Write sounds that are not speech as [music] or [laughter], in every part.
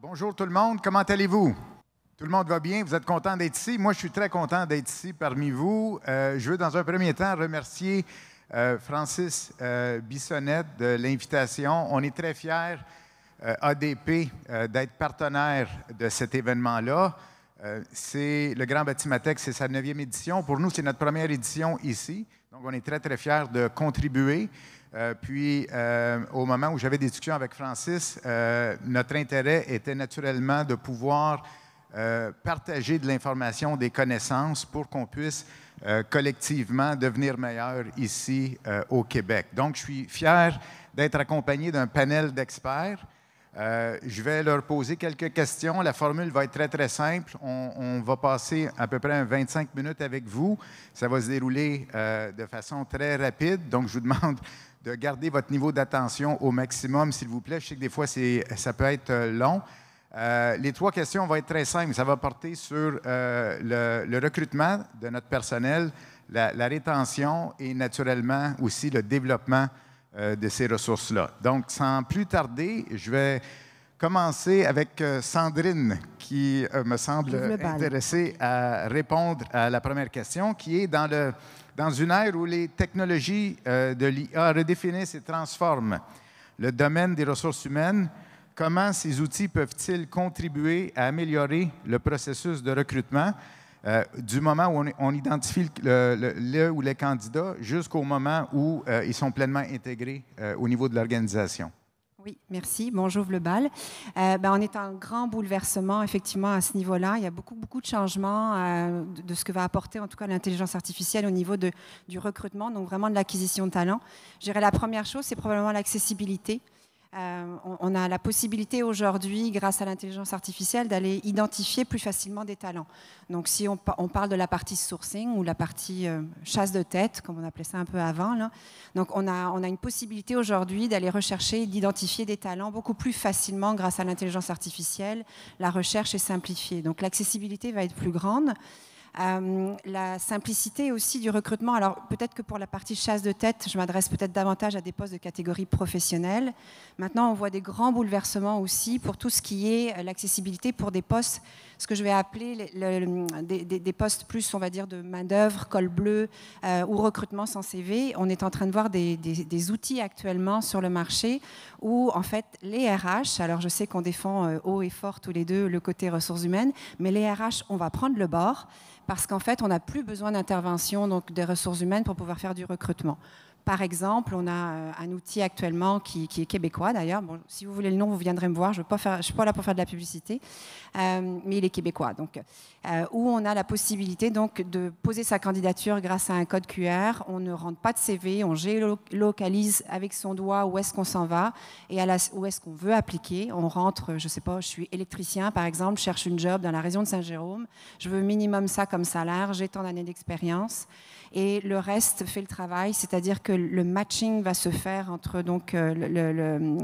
Bonjour tout le monde, comment allez-vous? Tout le monde va bien, vous êtes content d'être ici. Moi, je suis très content d'être ici parmi vous. Euh, je veux dans un premier temps remercier euh, Francis euh, Bissonnette de l'invitation. On est très fiers, ADP, d'être partenaire de cet événement-là. c'est le Grand Tech, c'est sa neuvième édition. Pour nous, c'est notre première édition ici. Donc, on est très, très fiers de contribuer. Euh, puis, euh, au moment où j'avais des discussions avec Francis, euh, notre intérêt était naturellement de pouvoir partager de l'information, des connaissances pour qu'on puisse collectivement devenir meilleur ici au Québec. Donc, je suis fier d'être accompagné d'un panel d'experts. je vais leur poser quelques questions. La formule va être très, très simple. On, va passer à peu près 25 minutes avec vous. Ça va se dérouler de façon très rapide. Donc, je vous demande de garder votre niveau d'attention au maximum, s'il vous plaît. Je sais que des fois, ça peut être euh, long. Euh, les trois questions vont être très simples. Ça va porter sur euh, le, recrutement de notre personnel, la, rétention et naturellement aussi le développement de ces ressources-là. Donc, sans plus tarder, je vais commencer avec Sandrine qui me semble intéressée à répondre à la première question qui est dans le dans une ère où les technologies euh, de l'IA redéfinissent et transforment le domaine des ressources humaines, comment ces outils peuvent-ils contribuer à améliorer le processus de recrutement euh, du moment où on, identifie le, ou les candidats jusqu'au moment où euh, ils sont pleinement intégrés au niveau de l'organisation? Oui, merci. Bonjour, Vlebal. le bal. Euh, ben, on est en grand bouleversement, effectivement, à ce niveau-là. Il y a beaucoup, beaucoup de changements euh, de, ce que va apporter, en tout cas, l'intelligence artificielle au niveau de, du recrutement, donc vraiment de l'acquisition de talent. Je dirais la première chose, c'est probablement l'accessibilité. Euh, on, a la possibilité aujourd'hui, grâce à l'intelligence artificielle, d'aller identifier plus facilement des talents. Donc si on, parle de la partie sourcing ou la partie euh, chasse de tête, comme on appelait ça un peu avant, donc on a, on a une possibilité aujourd'hui d'aller rechercher, et d'identifier des talents beaucoup plus facilement grâce à l'intelligence artificielle. La recherche est simplifiée. Donc l'accessibilité va être plus grande. Euh, la simplicité aussi du recrutement. Alors peut-être que pour la partie chasse de tête, je m'adresse peut-être davantage à des postes de catégorie professionnelle. Maintenant, on voit des grands bouleversements aussi pour tout ce qui est euh, l'accessibilité pour des postes ce que je vais appeler des, postes plus, on va dire, de main-d'œuvre, col bleu euh, ou recrutement sans CV. On est en train de voir des, outils actuellement sur le marché où, en fait, les RH, alors je sais qu'on défend euh, haut et fort tous les deux le côté ressources humaines, mais les RH, on va prendre le bord parce qu'en fait, on n'a plus besoin d'intervention donc des ressources humaines pour pouvoir faire du recrutement par exemple, on a euh, un outil actuellement qui, est québécois d'ailleurs. Bon, si vous voulez le nom, vous viendrez me voir. Je ne suis pas là pour faire de la publicité, euh, mais il est québécois. Donc, euh, où on a la possibilité donc, de poser sa candidature grâce à un code QR. On ne rentre pas de CV, on géolocalise avec son doigt où est-ce qu'on s'en va et à la, où est-ce qu'on veut appliquer. On rentre, je ne sais pas, je suis électricien par exemple, je cherche une job dans la région de Saint-Jérôme. Je veux minimum ça comme salaire, j'ai tant d'années d'expérience. Et le reste fait le travail, c'est-à-dire que le matching va se faire entre donc euh, le,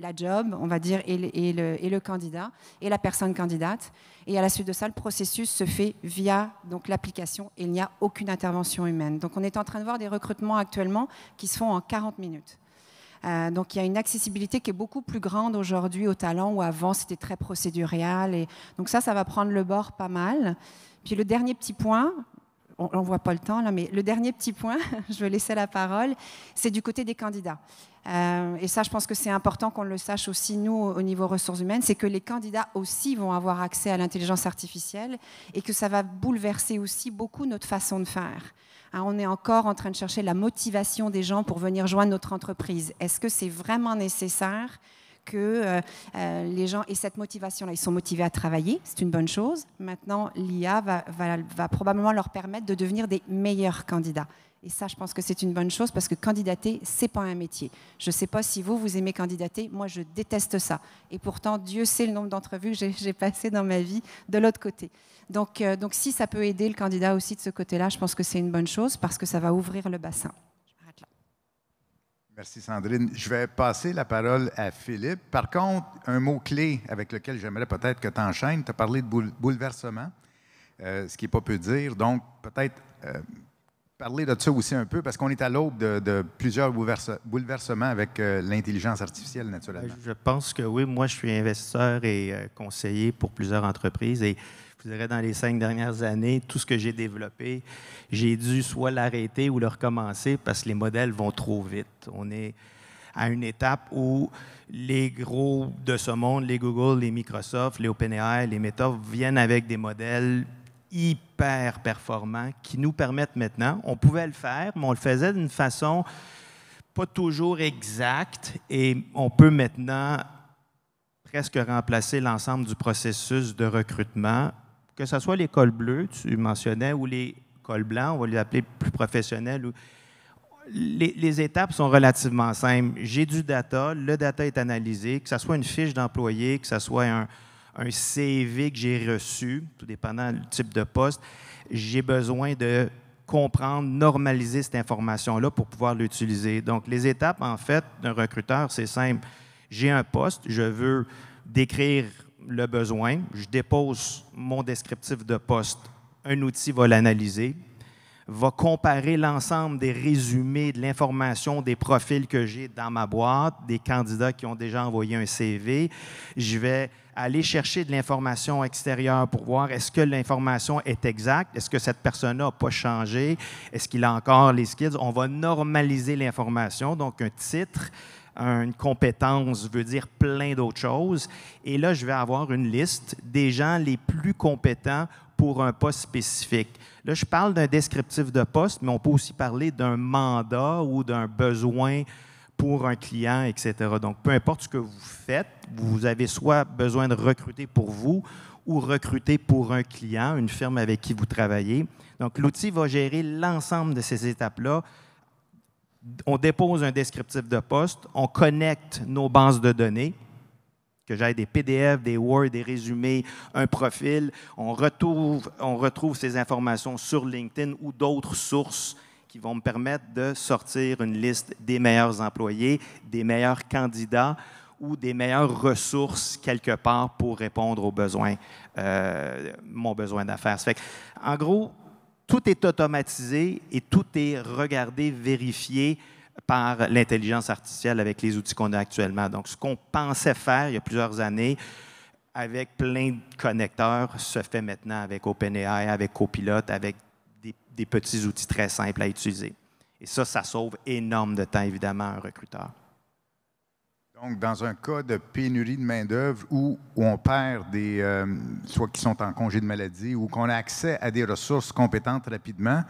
la job, on va dire, et, le, candidat et la personne candidate. Et à la suite de ça, le processus se fait via donc l'application. Il n'y a aucune intervention humaine. Donc on est en train de voir des recrutements actuellement qui se font en 40 minutes. Euh, donc il y a une accessibilité qui est beaucoup plus grande aujourd'hui au talents où avant c'était très procédural. Et donc ça, ça va prendre le bord pas mal. Puis le dernier petit point, on ne voit pas le temps, là, mais le dernier petit point, [laughs] je vais laisser la parole, c'est du côté des candidats. Euh, et ça, je pense que c'est important qu'on le sache aussi, nous, au niveau ressources humaines, c'est que les candidats aussi vont avoir accès à l'intelligence artificielle et que ça va bouleverser aussi beaucoup notre façon de faire. Hein, on est encore en train de chercher la motivation des gens pour venir joindre notre entreprise. Est-ce que c'est vraiment nécessaire que euh, euh, les gens aient cette motivation-là. Ils sont motivés à travailler, c'est une bonne chose. Maintenant, l'IA va, probablement leur permettre de devenir des meilleurs candidats. Et ça, je pense que c'est une bonne chose parce que candidater, c'est pas un métier. Je ne sais pas si vous, vous aimez candidater. Moi, je déteste ça. Et pourtant, Dieu sait le nombre d'entrevues que j'ai passées dans ma vie de l'autre côté. Donc, euh, donc, si ça peut aider le candidat aussi de ce côté-là, je pense que c'est une bonne chose parce que ça va ouvrir le bassin. Merci Sandrine. Je vais passer la parole à Philippe. Par contre, un mot-clé avec lequel j'aimerais peut-être que tu enchaînes, tu as parlé de bouleversement, euh, ce qui n'est pas peu dire. Donc, peut-être euh, parler de ça aussi un peu, parce qu'on est à l'aube de, plusieurs bouleversements avec euh, l'intelligence artificielle, naturellement. Ben, je pense que oui. Moi, je suis investisseur et conseiller pour plusieurs entreprises. Et je dirais, dans les cinq dernières années, tout ce que j'ai développé, j'ai dû soit l'arrêter ou le recommencer parce que les modèles vont trop vite. On est à une étape où les gros de ce monde, les Google, les Microsoft, les OpenAI, les Meta, viennent avec des modèles hyper performants qui nous permettent maintenant, on pouvait le faire, mais on le faisait d'une façon pas toujours exacte et on peut maintenant presque remplacer l'ensemble du processus de recrutement que ce soit les cols bleus, tu mentionnais, ou les cols blancs, on va les appeler plus professionnels, les, étapes sont relativement simples. J'ai du data, le data est analysé, que ce soit une fiche d'employé, que ce soit un, un CV que j'ai reçu, tout dépendant du type de poste, j'ai besoin de comprendre, normaliser cette information-là pour pouvoir l'utiliser. Donc, les étapes, en fait, d'un recruteur, c'est simple. J'ai un poste, je veux décrire le besoin, je dépose mon descriptif de poste, un outil va l'analyser, va comparer l'ensemble des résumés de l'information des profils que j'ai dans ma boîte, des candidats qui ont déjà envoyé un CV. Je vais aller chercher de l'information extérieure pour voir est-ce que l'information est exacte, est-ce que cette personne n'a pas changé, est-ce qu'il a encore les skills. On va normaliser l'information, donc un titre, une compétence veut dire plein d'autres choses. Et là, je vais avoir une liste des gens les plus compétents pour un poste spécifique. Là, je parle d'un descriptif de poste, mais on peut aussi parler d'un mandat ou d'un besoin pour un client, etc. Donc, peu importe ce que vous faites, vous avez soit besoin de recruter pour vous ou recruter pour un client, une firme avec qui vous travaillez. Donc, l'outil va gérer l'ensemble de ces étapes-là on dépose un descriptif de poste, on connecte nos bases de données, que j'aille des PDF, des Word, des résumés, un profil. On retrouve, ces informations sur LinkedIn ou d'autres sources qui vont me permettre de sortir une liste des meilleurs employés, des meilleurs candidats ou des meilleures ressources quelque part pour répondre aux besoins, euh, mon besoin d'affaires. En gros, tout est automatisé et tout est regardé, vérifié par l'intelligence artificielle avec les outils qu'on a actuellement. Donc, ce qu'on pensait faire il y a plusieurs années avec plein de connecteurs se fait maintenant avec OpenAI, avec Copilot, avec des, petits outils très simples à utiliser. Et ça, ça sauve énormément de temps, évidemment, à un recruteur. Donc, dans un cas de pénurie de main-d'œuvre où, où, on perd des. Euh, soit qui sont en congé de maladie ou qu'on a accès à des ressources compétentes rapidement,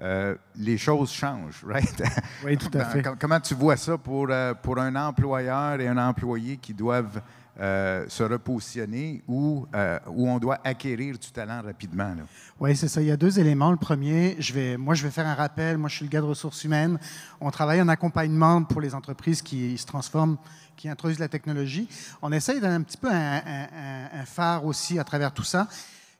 euh, les choses changent, [laughs] right? Oui, tout à fait. Comment tu vois ça pour, euh, pour un employeur et un employé qui doivent euh, se repositionner ou euh, où on doit acquérir du talent rapidement. Oui, c'est ça. Il y a deux éléments. Le premier, je vais, moi, je vais faire un rappel. Moi, je suis le gars de ressources humaines. On travaille en accompagnement pour les entreprises qui se transforment, qui introduisent la technologie. On essaye d'un un petit peu un, phare aussi à travers tout ça.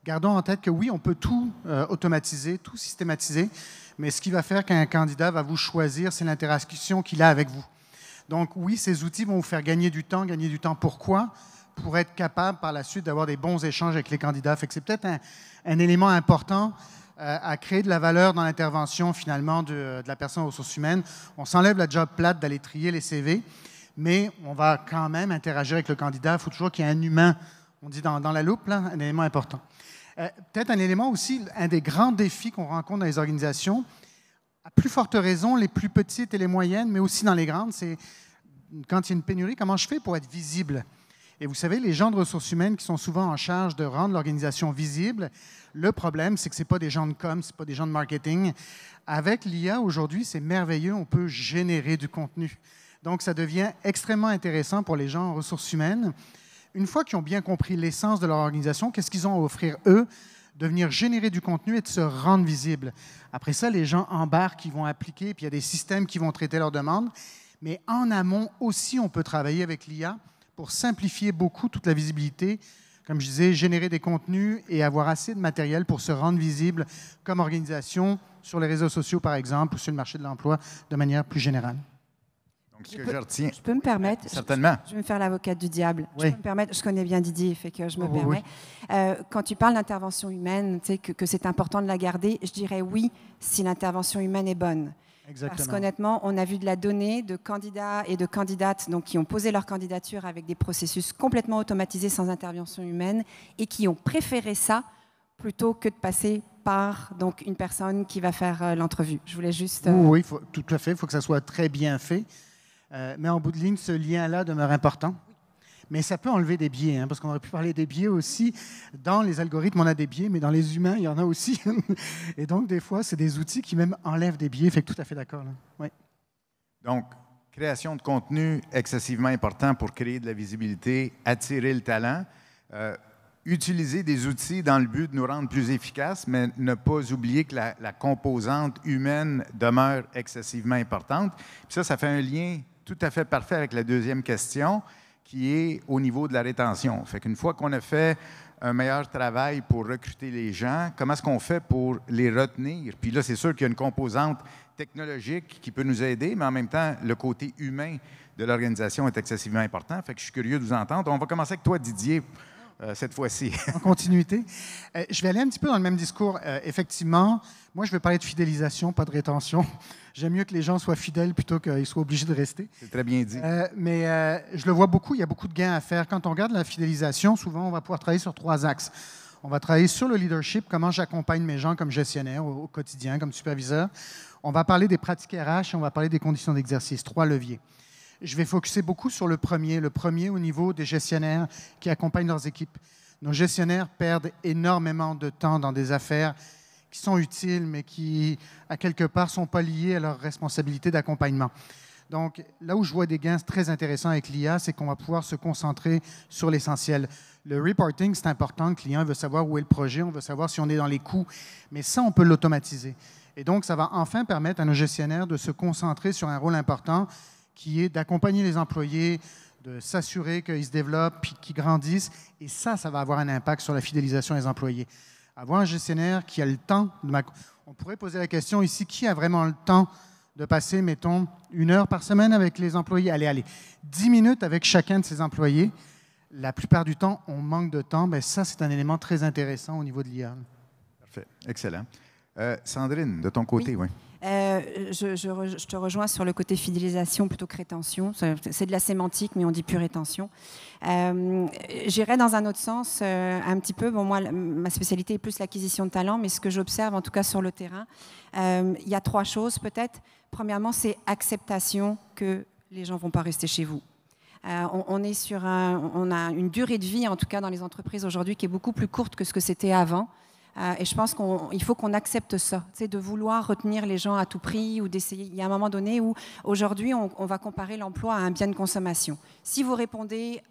Gardons en tête que oui, on peut tout euh, automatiser, tout systématiser, mais ce qui va faire qu'un candidat va vous choisir, c'est l'interaction qu'il a avec vous. Donc oui, ces outils vont vous faire gagner du temps. Gagner du temps pourquoi Pour être capable par la suite d'avoir des bons échanges avec les candidats. Fait que c'est peut-être un, élément important euh, à créer de la valeur dans l'intervention finalement de, la personne aux ressources humaines. On s'enlève la job plate d'aller trier les CV, mais on va quand même interagir avec le candidat. Il faut toujours qu'il y ait un humain, on dit dans, la loupe, un élément important. Euh, peut-être un élément aussi, un des grands défis qu'on rencontre dans les organisations, à plus forte raison les plus petites et les moyennes, mais aussi dans les grandes. C'est quand il y a une pénurie, comment je fais pour être visible? Et vous savez, les gens de ressources humaines qui sont souvent en charge de rendre l'organisation visible, le problème, c'est que ce pas des gens de com, ce pas des gens de marketing. Avec l'IA, aujourd'hui, c'est merveilleux, on peut générer du contenu. Donc, ça devient extrêmement intéressant pour les gens en ressources humaines. Une fois qu'ils ont bien compris l'essence de leur organisation, qu'est-ce qu'ils ont à offrir eux de venir générer du contenu et de se rendre visible. Après ça, les gens embarquent, ils vont appliquer, puis il y a des systèmes qui vont traiter leurs demandes. Mais en amont aussi, on peut travailler avec l'IA pour simplifier beaucoup toute la visibilité. Comme je disais, générer des contenus et avoir assez de matériel pour se rendre visible comme organisation sur les réseaux sociaux, par exemple, ou sur le marché de l'emploi de manière plus générale je peux, me permettre. Certainement. Je, vais me faire l'avocate du diable. Je me permettre. Je connais bien Didier, fait que je me oh, permets. Euh, quand tu parles d'intervention humaine, tu sais, que, c'est important de la garder, je dirais oui si l'intervention humaine est bonne. Exactement. Parce qu'honnêtement, on a vu de la donnée de candidats et de candidates donc, qui ont posé leur candidature avec des processus complètement automatisés sans intervention humaine et qui ont préféré ça plutôt que de passer par donc, une personne qui va faire euh, l'entrevue. Je voulais juste... Euh, oui, tout à fait. Il faut que ça soit très bien fait. Euh, mais en bout de ligne, ce lien-là demeure important. Mais ça peut enlever des biais, hein, parce qu'on aurait pu parler des biais aussi. Dans les algorithmes, on a des biais, mais dans les humains, il y en a aussi. [laughs] Et donc, des fois, c'est des outils qui même enlèvent des biais. Fait que tout à fait d'accord. Donc, création de contenu excessivement important pour créer de la visibilité, attirer le talent. Euh, utiliser des outils dans le but de nous rendre plus efficaces, mais ne pas oublier que la, la composante humaine demeure excessivement importante. Puis ça, ça fait un lien tout à fait parfait avec la deuxième question qui est au niveau de la rétention. Fait qu'une fois qu'on a fait un meilleur travail pour recruter les gens, comment est-ce qu'on fait pour les retenir? Puis là, c'est sûr qu'il y a une composante technologique qui peut nous aider, mais en même temps, le côté humain de l'organisation est excessivement important. Fait que je suis curieux de vous entendre. On va commencer avec toi, Didier. Euh, cette fois-ci. [laughs] en continuité. Euh, je vais aller un petit peu dans le même discours. Euh, effectivement, moi, je vais parler de fidélisation, pas de rétention. J'aime mieux que les gens soient fidèles plutôt qu'ils soient obligés de rester. C'est très bien dit. Euh, mais euh, je le vois beaucoup, il y a beaucoup de gains à faire. Quand on regarde la fidélisation, souvent, on va pouvoir travailler sur trois axes. On va travailler sur le leadership, comment j'accompagne mes gens comme gestionnaire au, quotidien, comme superviseur. On va parler des pratiques RH, on va parler des conditions d'exercice, trois leviers. Je vais focuser beaucoup sur le premier, le premier au niveau des gestionnaires qui accompagnent leurs équipes. Nos gestionnaires perdent énormément de temps dans des affaires qui sont utiles, mais qui, à quelque part, ne sont pas liées à leur responsabilité d'accompagnement. Donc, là où je vois des gains très intéressants avec l'IA, c'est qu'on va pouvoir se concentrer sur l'essentiel. Le reporting, c'est important. Le client veut savoir où est le projet, on veut savoir si on est dans les coûts, mais ça, on peut l'automatiser. Et donc, ça va enfin permettre à nos gestionnaires de se concentrer sur un rôle important qui est d'accompagner les employés, de s'assurer qu'ils se développent, puis qu'ils grandissent. Et ça, ça va avoir un impact sur la fidélisation des employés avoir un gestionnaire qui a le temps. De On pourrait poser la question ici, qui a vraiment le temps de passer, mettons, une heure par semaine avec les employés Allez, allez, dix minutes avec chacun de ses employés. La plupart du temps, on manque de temps. mais ben, ça, c'est un élément très intéressant au niveau de l'IA. Parfait, excellent. Euh, Sandrine, de ton côté, oui. Euh, je, te rejoins sur le côté fidélisation plutôt que rétention. C'est de la sémantique, mais on dit plus rétention. Euh, J'irai dans un autre sens euh, un petit peu. Bon, moi, ma spécialité est plus l'acquisition de talent, mais ce que j'observe, en tout cas sur le terrain, il y a trois choses peut-être. Premièrement, c'est acceptation que les gens vont pas rester chez vous. on, est sur on a une durée de vie, en tout cas dans les entreprises aujourd'hui, qui est beaucoup plus courte que ce que c'était avant. Euh, et je pense qu'il faut qu'on accepte ça, de vouloir retenir les gens à tout prix ou d'essayer. Il y a un moment donné où aujourd'hui, on va comparer l'emploi à un bien de consommation. Si vous répondez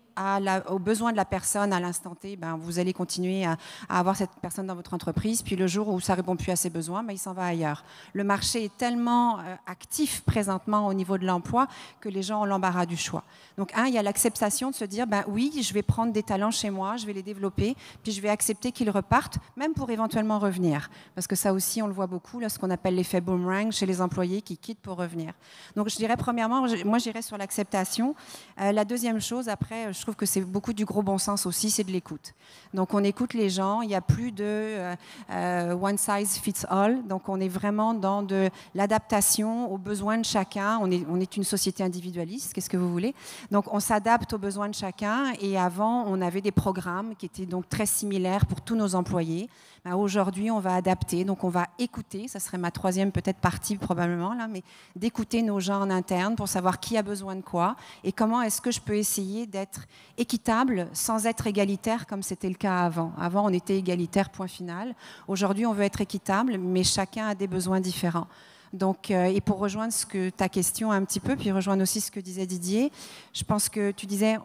aux besoins de la personne à l'instant T, ben, vous allez continuer à, avoir cette personne dans votre entreprise. Puis le jour où ça répond plus à ses besoins, ben, il s'en va ailleurs. Le marché est tellement euh, actif présentement au niveau de l'emploi que les gens ont l'embarras du choix. Donc, un, il y a l'acceptation de se dire, ben, oui, je vais prendre des talents chez moi, je vais les développer, puis je vais accepter qu'ils repartent, même pour éventuellement revenir. Parce que ça aussi, on le voit beaucoup, lorsqu'on ce qu'on appelle l'effet boomerang chez les employés qui quittent pour revenir. Donc, je dirais, premièrement, moi, j'irais sur l'acceptation. Euh, la deuxième chose, après, je je trouve que c'est beaucoup du gros bon sens aussi, c'est de l'écoute. Donc on écoute les gens, il n'y a plus de euh, euh, one size fits all, donc on est vraiment dans de l'adaptation aux besoins de chacun. On est, on est une société individualiste, qu'est-ce que vous voulez Donc on s'adapte aux besoins de chacun et avant on avait des programmes qui étaient donc très similaires pour tous nos employés. Ben, aujourd'hui on va adapter, donc on va écouter, ça serait ma troisième peut-être partie probablement là, mais d'écouter nos gens en interne pour savoir qui a besoin de quoi et comment est-ce que je peux essayer d'être équitable sans être égalitaire comme c'était le cas avant. Avant, on était égalitaire, point final. Aujourd'hui, on veut être équitable, mais chacun a des besoins différents. Donc, euh, et pour rejoindre ce que ta question un petit peu, puis rejoindre aussi ce que disait Didier, je pense que tu disais,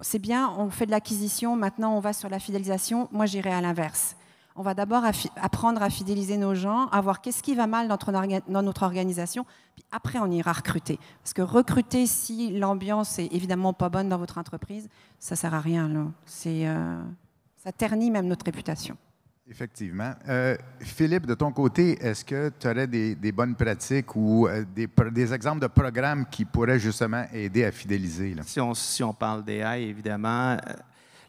c'est bien, on fait de l'acquisition, maintenant on va sur la fidélisation. Moi, j'irai à l'inverse on va d'abord apprendre à fidéliser nos gens, à voir qu'est-ce qui va mal dans notre, organisation, puis après on ira recruter. Parce que recruter si l'ambiance est évidemment pas bonne dans votre entreprise, ça sert à rien. Là. Euh, ça ternit même notre réputation. Effectivement. Euh, Philippe, de ton côté, est-ce que tu aurais des, bonnes pratiques ou euh, des, exemples de programmes qui pourraient justement aider à fidéliser? Si, on, si on parle d'AI, évidemment,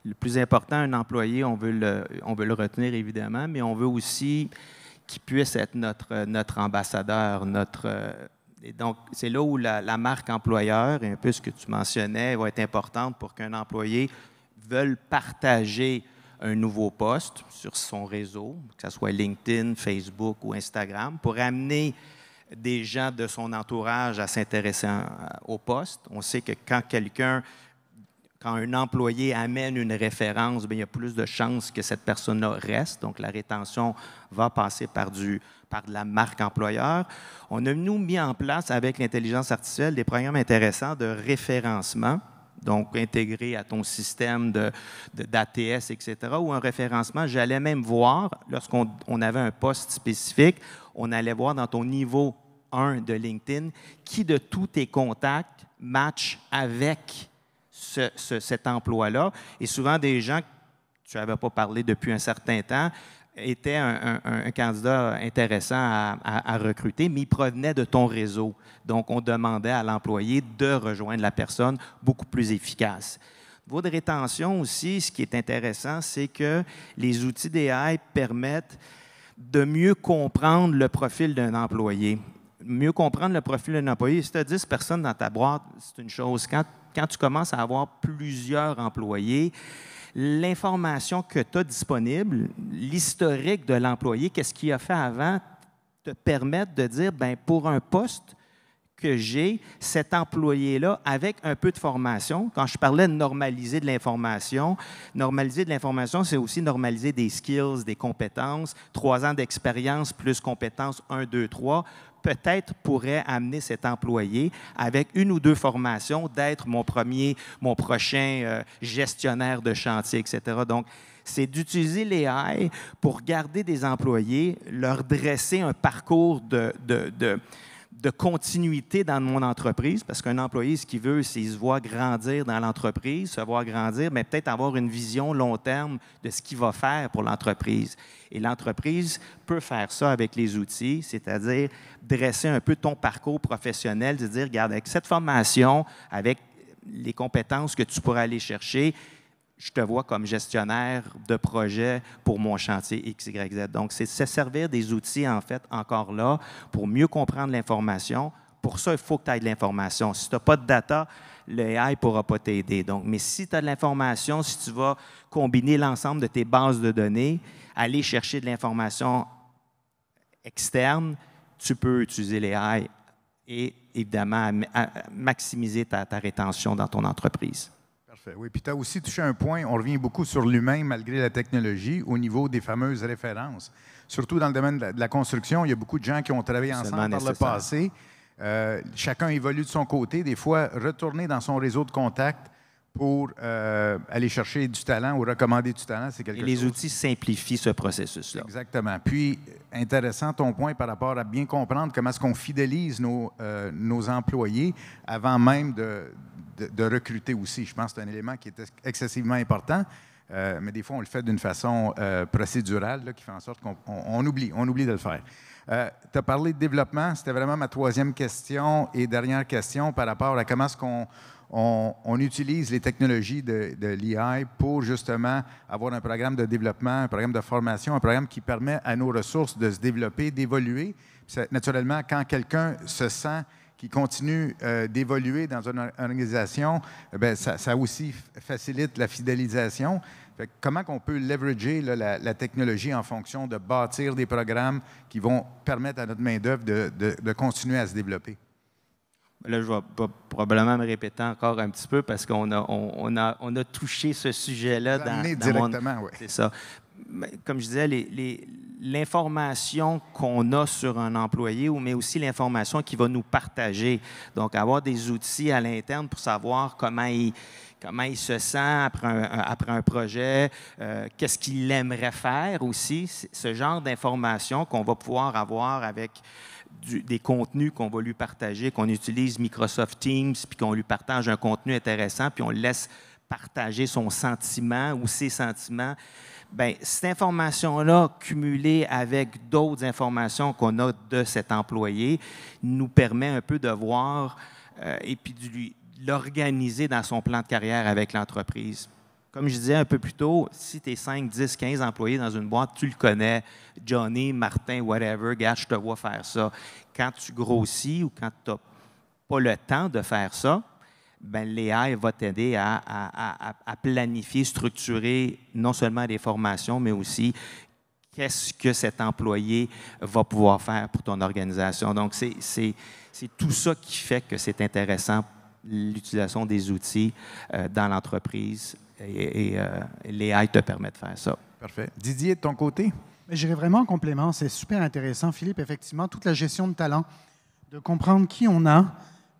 le plus important, un employé, on veut le, on veut le retenir évidemment, mais on veut aussi qu'il puisse être notre, euh, notre ambassadeur, notre. Euh, et donc, c'est là où la, marque employeur, et un peu ce que tu mentionnais, va être importante pour qu'un employé veuille partager un nouveau poste sur son réseau, que ce soit LinkedIn, Facebook ou Instagram, pour amener des gens de son entourage à s'intéresser au poste. On sait que quand quelqu'un quand un employé amène une référence, il y a plus de chances que cette personne-là reste. Donc, la rétention va passer par, du, par de la marque employeur. On a, nous, mis en place, avec l'intelligence artificielle, des programmes intéressants de référencement donc intégré à ton système d'ATS, etc., ou un référencement. J'allais même voir, lorsqu'on avait un poste spécifique, on allait voir dans ton niveau 1 de LinkedIn qui de tous tes contacts match avec cet emploi-là. Et souvent, des gens que tu n'avais pas parlé depuis un certain temps étaient un, candidat intéressant à, recruter, mais ils provenaient de ton réseau. Donc, on demandait à l'employé de rejoindre la personne beaucoup plus efficace. Vos niveau de rétention aussi, ce qui est intéressant, c'est que les outils d'AI permettent de mieux comprendre le profil d'un employé. Mieux comprendre le profil d'un employé, si tu as 10 personnes dans ta boîte, c'est une chose. Quand quand tu commences à avoir plusieurs employés, l'information que tu as disponible, l'historique de l'employé, qu'est-ce qu'il a fait avant, te permettent de dire, ben pour un poste, que j'ai cet employé-là avec un peu de formation. Quand je parlais de normaliser de l'information, normaliser de l'information, c'est aussi normaliser des skills, des compétences. Trois ans d'expérience plus compétences 1, 2, 3 peut-être pourrait amener cet employé avec une ou deux formations d'être mon premier, mon prochain euh, gestionnaire de chantier, etc. Donc, c'est d'utiliser l'AI pour garder des employés, leur dresser un parcours de, de de continuité dans mon entreprise, parce qu'un employé, ce qu'il veut, c'est se voit grandir dans l'entreprise, se voir grandir, mais peut-être avoir une vision long terme de ce qu'il va faire pour l'entreprise. Et l'entreprise peut faire ça avec les outils, c'est-à-dire dresser un peu ton parcours professionnel, de dire, regarde, avec cette formation, avec les compétences que tu pourras aller chercher, je te vois comme gestionnaire de projet pour mon chantier XYZ. Donc, c'est se servir des outils, en fait, encore là, pour mieux comprendre l'information. Pour ça, il faut que tu aies de l'information. Si tu n'as pas de data, l'AI ne pourra pas t'aider. Donc, mais si tu as de l'information, si tu vas combiner l'ensemble de tes bases de données, aller chercher de l'information externe, tu peux utiliser l'AI et évidemment maximiser ta rétention dans ton entreprise. Oui, puis tu as aussi touché un point, on revient beaucoup sur l'humain malgré la technologie au niveau des fameuses références. Surtout dans le domaine de la, construction, il y a beaucoup de gens qui ont travaillé ensemble par le passé. Euh, chacun évolue de son côté. Des fois, retourner dans son réseau de contact pour euh, aller chercher du talent ou recommander du talent, c'est quelque Et les Les outils simplifient ce processus-là. Exactement. Puis, intéressant ton point par rapport à bien comprendre comment est-ce qu'on fidélise nos, euh, nos employés avant même de, de, recruter aussi. Je pense que c'est un élément qui est excessivement important. Euh, mais des fois, on le fait d'une façon euh, procédurale là, qui fait en sorte qu'on oublie, on oublie de le faire. Euh, tu as parlé de développement, c'était vraiment ma troisième question et dernière question par rapport à comment est-ce qu'on on, utilise les technologies de, de l'IA pour justement avoir un programme de développement, un programme de formation, un programme qui permet à nos ressources de se développer, d'évoluer. Naturellement, quand quelqu'un se sent qui continue euh, d'évoluer dans une organisation, eh ça, aussi facilite la fidélisation. comment qu'on peut leverager la, technologie en fonction de bâtir des programmes qui vont permettre à notre main-d'œuvre de, de, continuer à se développer? Là, je vais probablement me répéter encore un petit peu parce qu'on a, on, a, on a touché ce sujet-là dans, directement, C'est ça. Ben, comme je disais, l'information qu'on a sur un employé, mais aussi l'information qu'il va nous partager. Donc, avoir des outils à l'interne pour savoir comment il, comment il se sent après un, après un projet, euh, qu'est-ce qu'il aimerait faire aussi, ce genre d'information qu'on va pouvoir avoir avec des contenus qu'on va lui partager, qu'on utilise Microsoft Teams, puis qu'on lui partage un contenu intéressant, puis on laisse partager son sentiment ou ses sentiments. Bien, cette information-là, cumulée avec d'autres informations qu'on a de cet employé, nous permet un peu de voir euh, et puis de l'organiser dans son plan de carrière avec l'entreprise. Comme je disais un peu plus tôt, si tu es 5, 10, 15 employés dans une boîte, tu le connais, Johnny, Martin, whatever, gars, je te vois faire ça. Quand tu grossis ou quand tu n'as pas le temps de faire ça, ben, l'AI va t'aider à, planifier, structurer non seulement des formations, mais aussi qu'est-ce que cet employé va pouvoir faire pour ton organisation. Donc, c'est tout ça qui fait que c'est intéressant, l'utilisation des outils euh, dans l'entreprise, et, euh, les te permet de faire ça. Parfait. Didier, de ton côté? J'irai vraiment en complément. C'est super intéressant, Philippe. Effectivement, toute la gestion de talent, de comprendre qui on a,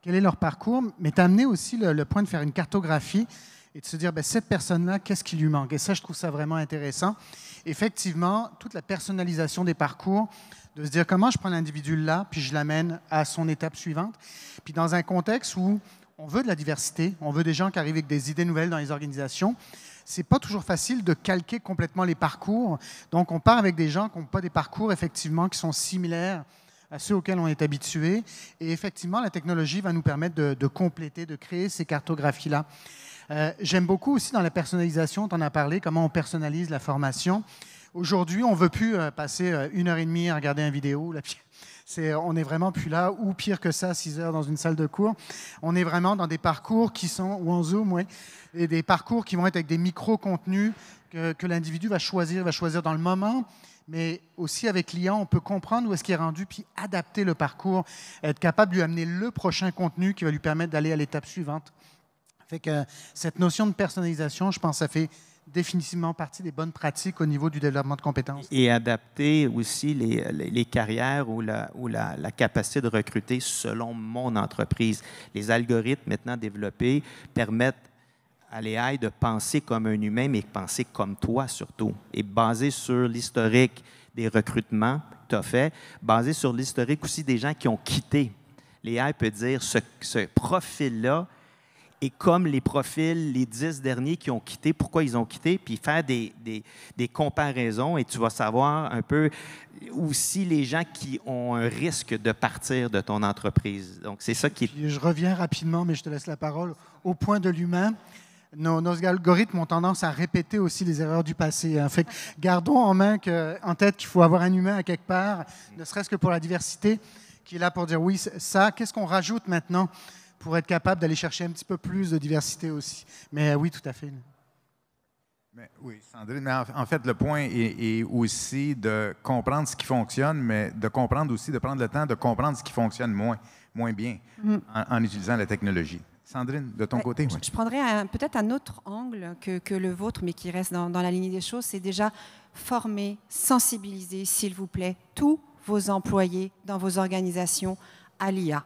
quel est leur parcours, mais tu as amené aussi le, point de faire une cartographie et de se dire, ben, cette personne-là, qu'est-ce qui lui manque Et ça, je trouve ça vraiment intéressant. Effectivement, toute la personnalisation des parcours, de se dire comment je prends l'individu là, puis je l'amène à son étape suivante. Puis dans un contexte où on veut de la diversité, on veut des gens qui arrivent avec des idées nouvelles dans les organisations, c'est pas toujours facile de calquer complètement les parcours. Donc on part avec des gens qui n'ont pas des parcours effectivement qui sont similaires à ceux auxquels on est habitué. Et effectivement, la technologie va nous permettre de, compléter, de créer ces cartographies-là. Euh, j'aime beaucoup aussi dans la personnalisation, tu en a parlé, comment on personnalise la formation. Aujourd'hui, on ne veut plus euh, passer euh, une heure et demie à regarder une vidéo. on n'est vraiment plus là, ou pire que ça, 6 heures dans une salle de cours. On est vraiment dans des parcours qui sont, ou en Zoom, oui, et des parcours qui vont être avec des micro-contenus que, que l'individu va choisir, va choisir dans le moment, mais aussi avec client, on peut comprendre où est-ce qu'il est rendu, puis adapter le parcours, être capable de lui amener le prochain contenu qui va lui permettre d'aller à l'étape suivante. Fait que euh, cette notion de personnalisation, je pense, ça fait définitivement partie des bonnes pratiques au niveau du développement de compétences. Et adapter aussi les, carrières ou, la, capacité de recruter selon mon entreprise. Les algorithmes maintenant développés permettent Aléaï de penser comme un humain, mais penser comme toi surtout, et basé sur l'historique des recrutements que tu as fait, basé sur l'historique aussi des gens qui ont quitté. L'AI peut dire ce, profil-là est comme les profils, les dix derniers qui ont quitté, pourquoi ils ont quitté, puis faire des, des comparaisons et tu vas savoir un peu aussi les gens qui ont un risque de partir de ton entreprise. Donc, c'est ça qui... Je reviens rapidement, mais je te laisse la parole, au point de l'humain nos, algorithmes ont tendance à répéter aussi les erreurs du passé. En hein. Fait gardons en, main en tête qu'il faut avoir un humain à quelque part, ne serait-ce que pour la diversité, qui est là pour dire oui, ça, qu'est-ce qu'on rajoute maintenant pour être capable d'aller chercher un petit peu plus de diversité aussi. Mais oui, tout à fait. Mais oui, Sandrine, mais en, fait, le point est, aussi de comprendre ce qui fonctionne, mais de comprendre aussi, de prendre le temps de comprendre ce qui fonctionne moins, moins bien mm. en utilisant la technologie. Sandrine, de ton euh, côté? Je, prendrais peut-être un autre angle que, le vôtre, mais qui reste dans, dans la ligne des choses. C'est déjà former, sensibiliser, s'il vous plaît, tous vos employés dans vos organisations à l'IA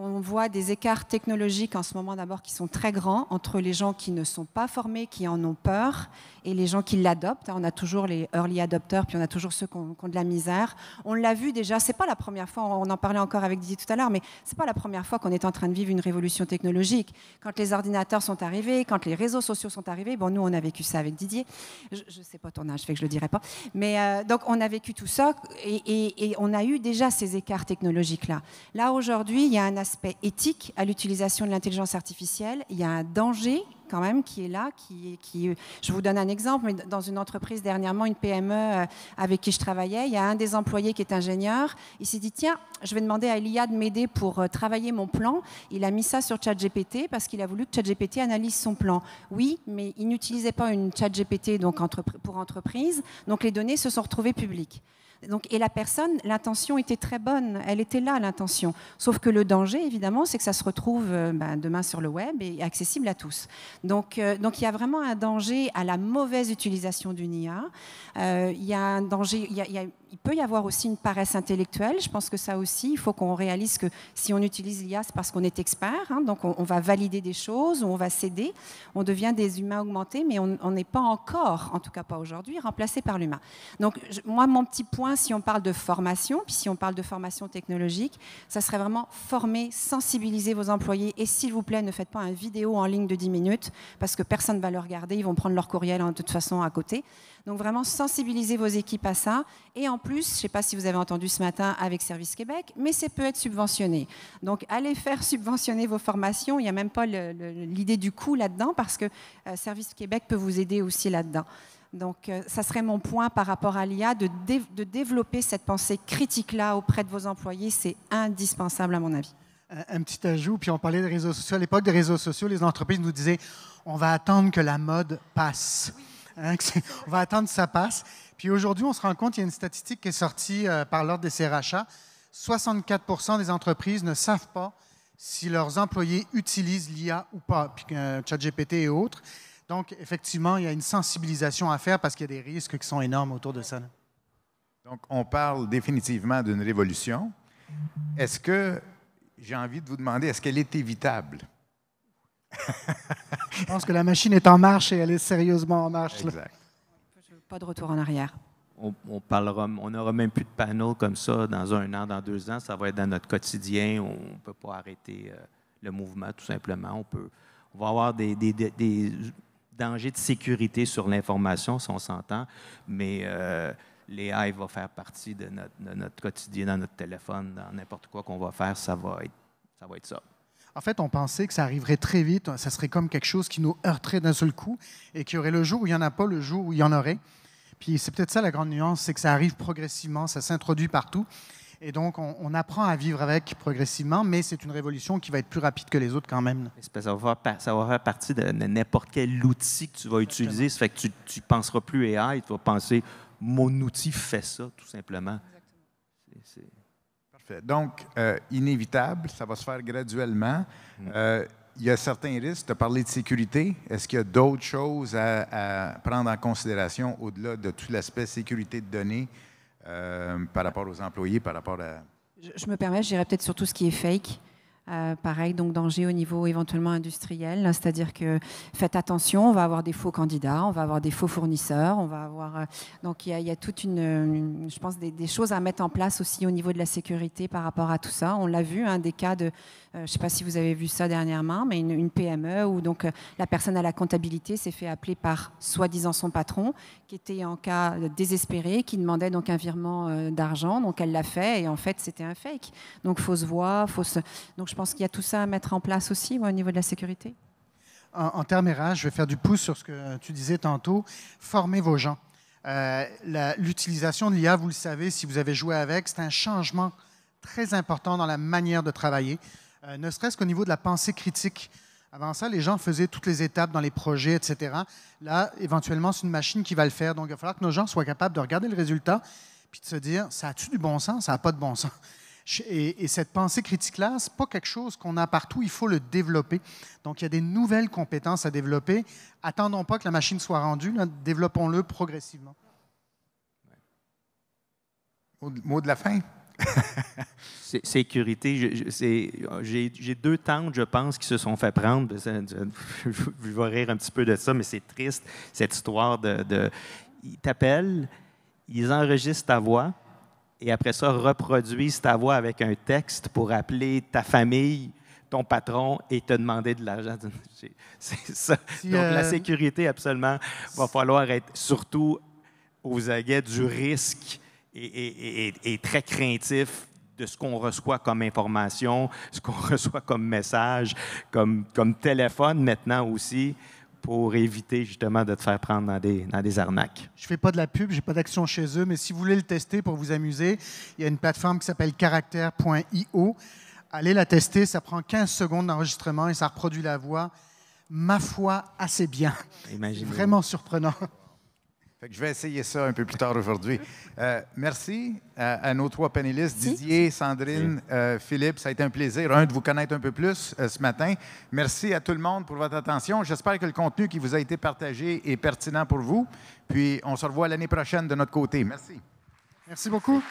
on voit des écarts technologiques en ce moment d'abord qui sont très grands entre les gens qui ne sont pas formés, qui en ont peur, et les gens qui l'adoptent. On a toujours les early adopters, puis on a toujours ceux qui ont, de la misère. On l'a vu déjà, c'est pas la première fois, on en parlait encore avec Didier tout à l'heure, mais c'est pas la première fois qu'on est en train de vivre une révolution technologique. Quand les ordinateurs sont arrivés, quand les réseaux sociaux sont arrivés, bon, nous on a vécu ça avec Didier. Je sais pas ton âge, fait que je le dirai pas. Mais euh, donc on a vécu tout ça, et, on a eu déjà ces écarts technologiques-là. Là, Là aujourd'hui, il y a un aspect éthique à l'utilisation de l'intelligence artificielle. Il y a un danger quand même qui est là. Qui, qui, je vous donne un exemple, mais dans une entreprise dernièrement, une PME euh, avec qui je travaillais, il y a un des employés qui est ingénieur. Il s'est dit tiens, je vais demander à l'IA de m'aider pour euh, travailler mon plan. Il a mis ça sur ChatGPT parce qu'il a voulu que ChatGPT analyse son plan. Oui, mais il n'utilisait pas une ChatGPT donc pour entreprise, donc les données se sont retrouvées publiques et la personne, l'intention était très bonne, elle était là, l'intention. Sauf que le danger, évidemment, c'est que ça se retrouve euh, bah, demain sur le web et accessible à tous. Donc, euh, donc il y a vraiment un danger à la mauvaise utilisation d'une IA. Euh, il y a un danger, il y a il peut y avoir aussi une paresse intellectuelle. Je pense que ça aussi, il faut qu'on réalise que si on utilise l'IA, c'est parce qu'on est expert. Hein. donc on, va valider des choses, on va céder. On devient des humains augmentés, mais on n'est pas encore, en tout cas pas aujourd'hui, remplacé par l'humain. Donc moi, mon petit point, si on parle de formation, puis si on parle de formation technologique, ça serait vraiment former, sensibiliser vos employés. Et s'il vous plaît, ne faites pas un vidéo en ligne de 10 minutes, parce que personne ne va le regarder. Ils vont prendre leur courriel hein, de toute façon à côté. Donc vraiment sensibiliser vos équipes à ça. Et en plus, je ne sais pas si vous avez entendu ce matin avec Service Québec, mais c'est peut être subventionné. Donc allez faire subventionner vos formations. Il n'y a même pas l'idée du coût là-dedans parce que euh, Service Québec peut vous aider aussi là-dedans. Donc, euh, ça serait mon point par rapport à l'IA, de, développer cette pensée critique-là auprès de vos employés. C'est indispensable, à mon avis. Un, petit ajout, puis on parlait des réseaux sociaux. À l'époque des réseaux sociaux, les entreprises nous disaient on va attendre que la mode passe. Oui. Hein, on va attendre que ça passe. Puis aujourd'hui, on se rend compte, il y a une statistique qui est sortie euh, par l'ordre des ces 64 des entreprises ne savent pas si leurs employés utilisent l'IA ou pas, puis euh, ChatGPT et autres. Donc, effectivement, il y a une sensibilisation à faire parce qu'il y a des risques qui sont énormes autour de ça. Donc, on parle définitivement d'une révolution. Est-ce que, j'ai envie de vous demander, est-ce qu'elle est évitable? je pense que la machine est en marche et elle est sérieusement en marche. Exact. Pas de retour en arrière. On, parlera, on n'aura même plus de panneaux comme ça dans un an, dans deux ans. Ça va être dans notre quotidien. On ne peut pas arrêter euh, le mouvement, tout simplement. On, peut, on va avoir des, dangers de sécurité sur l'information, si on s'entend, mais euh, l'AI va faire partie de notre, notre, quotidien, dans notre téléphone, dans n'importe quoi qu'on va faire. Ça va être ça. Va être ça. En fait, on pensait que ça arriverait très vite, ça serait comme quelque chose qui nous heurterait d'un seul coup et qu'il y aurait le jour où il n'y en a pas, le jour où il y en aurait. Puis c'est peut-être ça la grande nuance, c'est que ça arrive progressivement, ça s'introduit partout. Et donc, on, apprend à vivre avec progressivement, mais c'est une révolution qui va être plus rapide que les autres quand même. Ça va faire, partie de n'importe quel outil que tu vas utiliser. Ça fait que tu ne penseras plus AI, tu vas penser mon outil fait ça, tout simplement. Donc, euh, inévitable, ça va se faire graduellement. Mm. Euh, il y a certains risques. Tu as parlé de sécurité. Est-ce qu'il y a d'autres choses à, prendre en considération au-delà de tout l'aspect sécurité de données euh, par rapport aux employés, par rapport à. Je, me permets, je dirais peut-être surtout ce qui est fake. Euh, pareil, donc danger au niveau éventuellement industriel, c'est-à-dire que faites attention, on va avoir des faux candidats, on va avoir des faux fournisseurs, on va avoir. Euh, donc il y, a toute une, je pense, des, choses à mettre en place aussi au niveau de la sécurité par rapport à tout ça. On l'a vu, un des cas de, euh, je ne sais pas si vous avez vu ça dernièrement, mais une, PME e où donc la personne à la comptabilité s'est fait appeler par soi-disant son patron, qui était en cas désespéré, qui demandait donc un virement d'argent, donc elle l'a fait et en fait c'était un fake. Donc fausse voix, fausse. Donc je je pense qu'il y a tout ça à mettre en place aussi au niveau de la sécurité. En, termes, RH, je vais faire du pouce sur ce que euh, tu disais tantôt. Formez vos gens. Euh, l'utilisation de l'IA, vous le savez, si vous avez joué avec, c'est un changement très important dans la manière de travailler, euh, ne serait-ce qu'au niveau de la pensée critique. Avant ça, les gens faisaient toutes les étapes dans les projets, etc. Là, éventuellement, c'est une machine qui va le faire. Donc, il va falloir que nos gens soient capables de regarder le résultat puis de se dire, ça a-tu du bon sens, ça n'a pas de bon sens. Et, cette pensée critique-là, ce n'est pas quelque chose qu'on a partout, il faut le développer. Donc, il y a des nouvelles compétences à développer. Attendons pas que la machine soit rendue, développons-le progressivement. Mot de, la fin? [laughs] sécurité, j'ai deux tantes, je pense, qui se sont fait prendre. Euh, je, vais rire un petit peu de ça, mais c'est triste, cette histoire de... de ils t'appellent, ils enregistrent ta voix, et après ça, reproduise ta voix avec un texte pour appeler ta famille, ton patron et te demander de l'argent. [laughs] C'est ça. Donc, la euh, sécurité, absolument, va falloir être surtout aux aguets du risque et, très craintif de ce qu'on reçoit comme information, ce qu'on [laughs] reçoit comme message, comme, comme téléphone maintenant aussi pour éviter justement de te faire prendre dans des, des arnaques. Je ne fais pas de la pub, j'ai pas d'action chez eux, mais si vous voulez le tester pour vous amuser, il y a une plateforme qui s'appelle caractère.io. Allez la tester, ça prend 15 secondes d'enregistrement et ça reproduit la voix, ma foi, assez bien. Vraiment surprenant je vais essayer ça un peu plus tard aujourd'hui. Euh, merci à, nos trois panélistes, Didier, Sandrine, euh, Philippe. Ça a été un plaisir, un, de vous connaître un peu plus euh, ce matin. Merci à tout le monde pour votre attention. J'espère que le contenu qui vous a été partagé est pertinent pour vous. Puis on se revoit l'année prochaine de notre côté. Merci. Merci beaucoup.